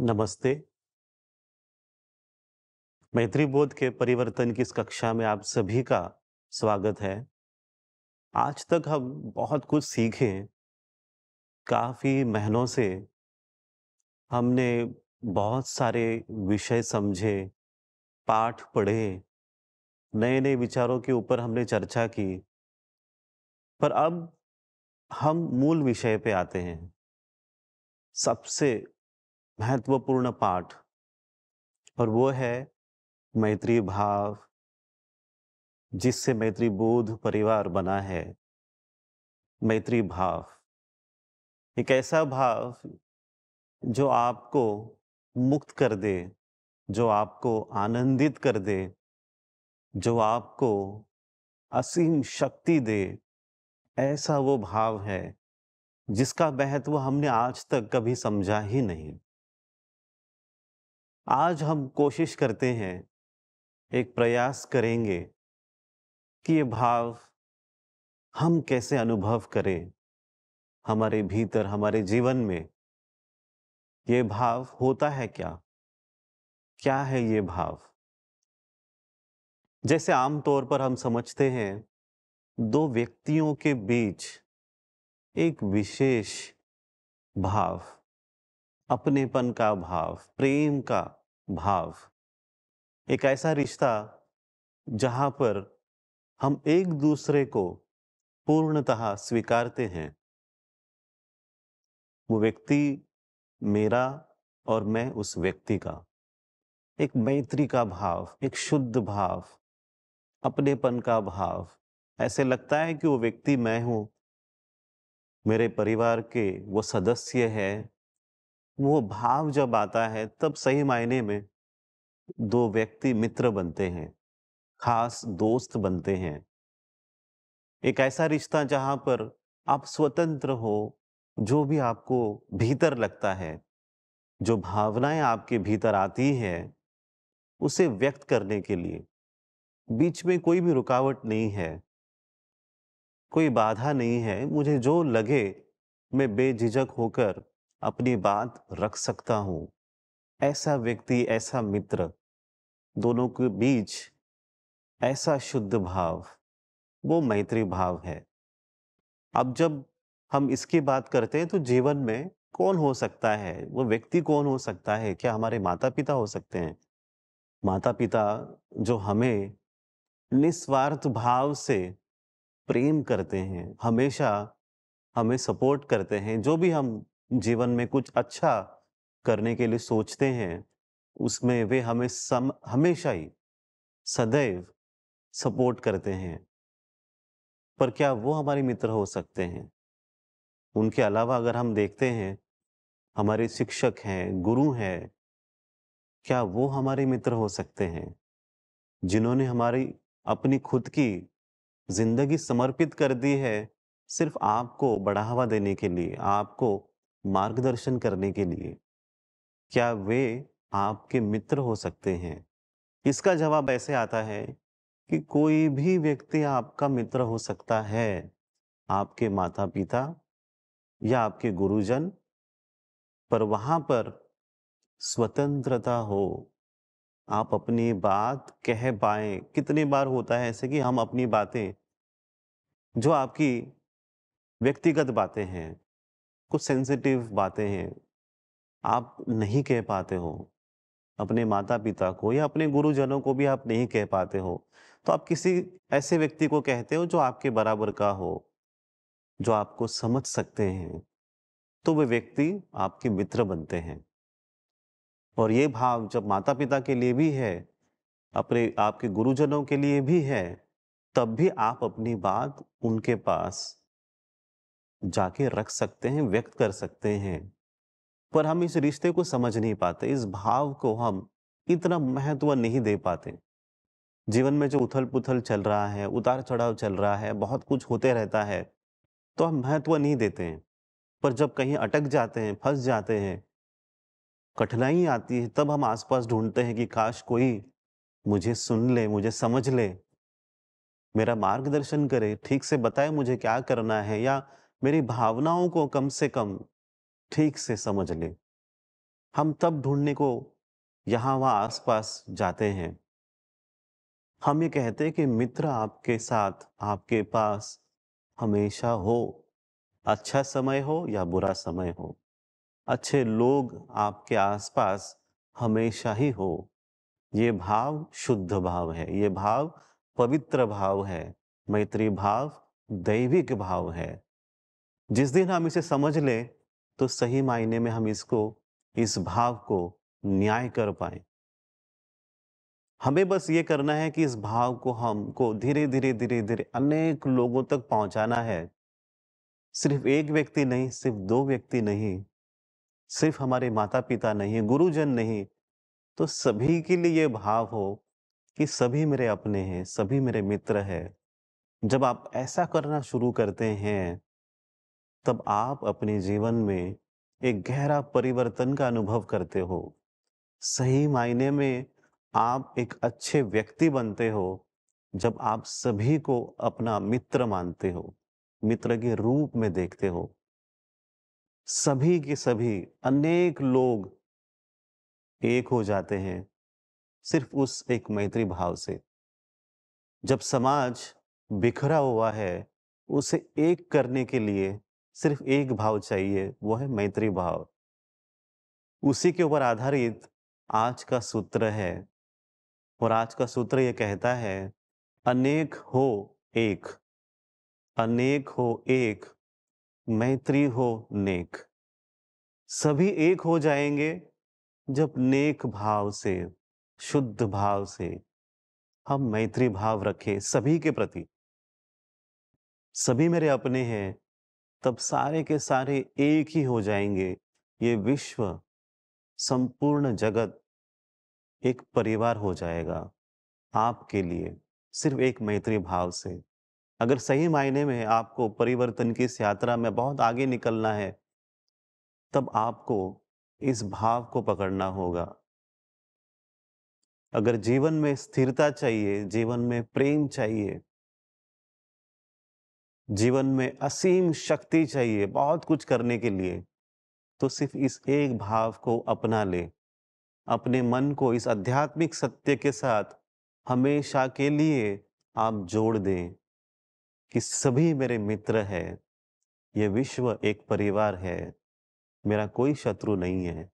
नमस्ते मैत्री बोध के परिवर्तन की इस कक्षा में आप सभी का स्वागत है आज तक हम बहुत कुछ सीखे काफ़ी महीनों से हमने बहुत सारे विषय समझे पाठ पढ़े नए नए विचारों के ऊपर हमने चर्चा की पर अब हम मूल विषय पे आते हैं सबसे महत्वपूर्ण पाठ और वो है मैत्री भाव जिससे मैत्री बोध परिवार बना है मैत्री भाव एक ऐसा भाव जो आपको मुक्त कर दे जो आपको आनंदित कर दे जो आपको असीम शक्ति दे ऐसा वो भाव है जिसका महत्व हमने आज तक कभी समझा ही नहीं आज हम कोशिश करते हैं एक प्रयास करेंगे कि ये भाव हम कैसे अनुभव करें हमारे भीतर हमारे जीवन में ये भाव होता है क्या क्या है ये भाव जैसे आमतौर पर हम समझते हैं दो व्यक्तियों के बीच एक विशेष भाव अपनेपन का भाव प्रेम का भाव एक ऐसा रिश्ता जहाँ पर हम एक दूसरे को पूर्णतः स्वीकारते हैं वो व्यक्ति मेरा और मैं उस व्यक्ति का एक मैत्री का भाव एक शुद्ध भाव अपनेपन का भाव ऐसे लगता है कि वो व्यक्ति मैं हूँ मेरे परिवार के वो सदस्य है वो भाव जब आता है तब सही मायने में दो व्यक्ति मित्र बनते हैं खास दोस्त बनते हैं एक ऐसा रिश्ता जहां पर आप स्वतंत्र हो जो भी आपको भीतर लगता है जो भावनाएं आपके भीतर आती है उसे व्यक्त करने के लिए बीच में कोई भी रुकावट नहीं है कोई बाधा नहीं है मुझे जो लगे मैं बेझिझक होकर अपनी बात रख सकता हूँ ऐसा व्यक्ति ऐसा मित्र दोनों के बीच ऐसा शुद्ध भाव वो मैत्री भाव है अब जब हम इसकी बात करते हैं तो जीवन में कौन हो सकता है वो व्यक्ति कौन हो सकता है क्या हमारे माता पिता हो सकते हैं माता पिता जो हमें निस्वार्थ भाव से प्रेम करते हैं हमेशा हमें सपोर्ट करते हैं जो भी हम जीवन में कुछ अच्छा करने के लिए सोचते हैं उसमें वे हमें सम हमेशा ही सदैव सपोर्ट करते हैं पर क्या वो हमारे मित्र हो सकते हैं उनके अलावा अगर हम देखते हैं हमारे शिक्षक हैं गुरु हैं क्या वो हमारे मित्र हो सकते हैं जिन्होंने हमारी अपनी खुद की जिंदगी समर्पित कर दी है सिर्फ आपको बढ़ावा देने के लिए आपको मार्गदर्शन करने के लिए क्या वे आपके मित्र हो सकते हैं इसका जवाब ऐसे आता है कि कोई भी व्यक्ति आपका मित्र हो सकता है आपके माता पिता या आपके गुरुजन पर वहाँ पर स्वतंत्रता हो आप अपनी बात कह पाए कितने बार होता है ऐसे कि हम अपनी बातें जो आपकी व्यक्तिगत बातें हैं कुछ सेंसिटिव बातें हैं आप नहीं कह पाते हो अपने माता पिता को या अपने गुरुजनों को भी आप नहीं कह पाते हो तो आप किसी ऐसे व्यक्ति को कहते हो जो आपके बराबर का हो जो आपको समझ सकते हैं तो वे व्यक्ति आपके मित्र बनते हैं और ये भाव जब माता पिता के लिए भी है अपने आपके गुरुजनों के लिए भी है तब भी आप अपनी बात उनके पास जाके रख सकते हैं व्यक्त कर सकते हैं पर हम इस रिश्ते को समझ नहीं पाते इस भाव को हम इतना महत्व नहीं दे पाते जीवन में जो उथल पुथल चल रहा है उतार चढ़ाव चल रहा है बहुत कुछ होते रहता है तो हम महत्व नहीं देते हैं पर जब कहीं अटक जाते हैं फंस जाते हैं कठिनाई आती है तब हम आसपास ढूंढते हैं कि काश कोई मुझे सुन ले मुझे समझ ले मेरा मार्गदर्शन करे ठीक से बताए मुझे क्या करना है या मेरी भावनाओं को कम से कम ठीक से समझ ले हम तब ढूंढने को यहां वहां आसपास जाते हैं हम ये कहते हैं कि मित्र आपके साथ आपके पास हमेशा हो अच्छा समय हो या बुरा समय हो अच्छे लोग आपके आसपास हमेशा ही हो ये भाव शुद्ध भाव है ये भाव पवित्र भाव है मैत्री भाव दैविक भाव है जिस दिन हम इसे समझ लें तो सही मायने में हम इसको इस भाव को न्याय कर पाए हमें बस ये करना है कि इस भाव को हमको धीरे धीरे धीरे धीरे अनेक लोगों तक पहुंचाना है सिर्फ एक व्यक्ति नहीं सिर्फ दो व्यक्ति नहीं सिर्फ हमारे माता पिता नहीं गुरुजन नहीं तो सभी के लिए ये भाव हो कि सभी मेरे अपने हैं सभी मेरे मित्र हैं जब आप ऐसा करना शुरू करते हैं तब आप अपने जीवन में एक गहरा परिवर्तन का अनुभव करते हो सही मायने में आप एक अच्छे व्यक्ति बनते हो जब आप सभी को अपना मित्र मानते हो मित्र के रूप में देखते हो सभी के सभी अनेक लोग एक हो जाते हैं सिर्फ उस एक मैत्री भाव से जब समाज बिखरा हुआ है उसे एक करने के लिए सिर्फ एक भाव चाहिए वो है मैत्री भाव उसी के ऊपर आधारित आज का सूत्र है और आज का सूत्र ये कहता है अनेक हो एक अनेक हो एक मैत्री हो नेक सभी एक हो जाएंगे जब नेक भाव से शुद्ध भाव से हम मैत्री भाव रखें सभी के प्रति सभी मेरे अपने हैं तब सारे के सारे एक ही हो जाएंगे ये विश्व संपूर्ण जगत एक परिवार हो जाएगा आपके लिए सिर्फ एक मैत्री भाव से अगर सही मायने में आपको परिवर्तन की इस यात्रा में बहुत आगे निकलना है तब आपको इस भाव को पकड़ना होगा अगर जीवन में स्थिरता चाहिए जीवन में प्रेम चाहिए जीवन में असीम शक्ति चाहिए बहुत कुछ करने के लिए तो सिर्फ इस एक भाव को अपना ले अपने मन को इस आध्यात्मिक सत्य के साथ हमेशा के लिए आप जोड़ दें कि सभी मेरे मित्र हैं ये विश्व एक परिवार है मेरा कोई शत्रु नहीं है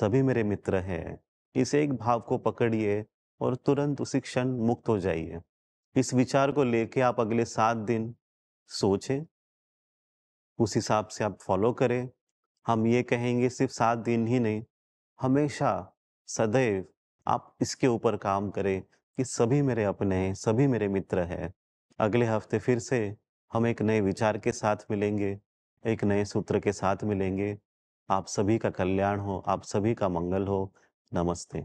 सभी मेरे मित्र हैं इस एक भाव को पकड़िए और तुरंत उसी क्षण मुक्त हो जाइए इस विचार को लेके आप अगले सात दिन सोचें उस हिसाब से आप फॉलो करें हम ये कहेंगे सिर्फ सात दिन ही नहीं हमेशा सदैव आप इसके ऊपर काम करें कि सभी मेरे अपने हैं सभी मेरे मित्र हैं अगले हफ्ते फिर से हम एक नए विचार के साथ मिलेंगे एक नए सूत्र के साथ मिलेंगे आप सभी का कल्याण हो आप सभी का मंगल हो नमस्ते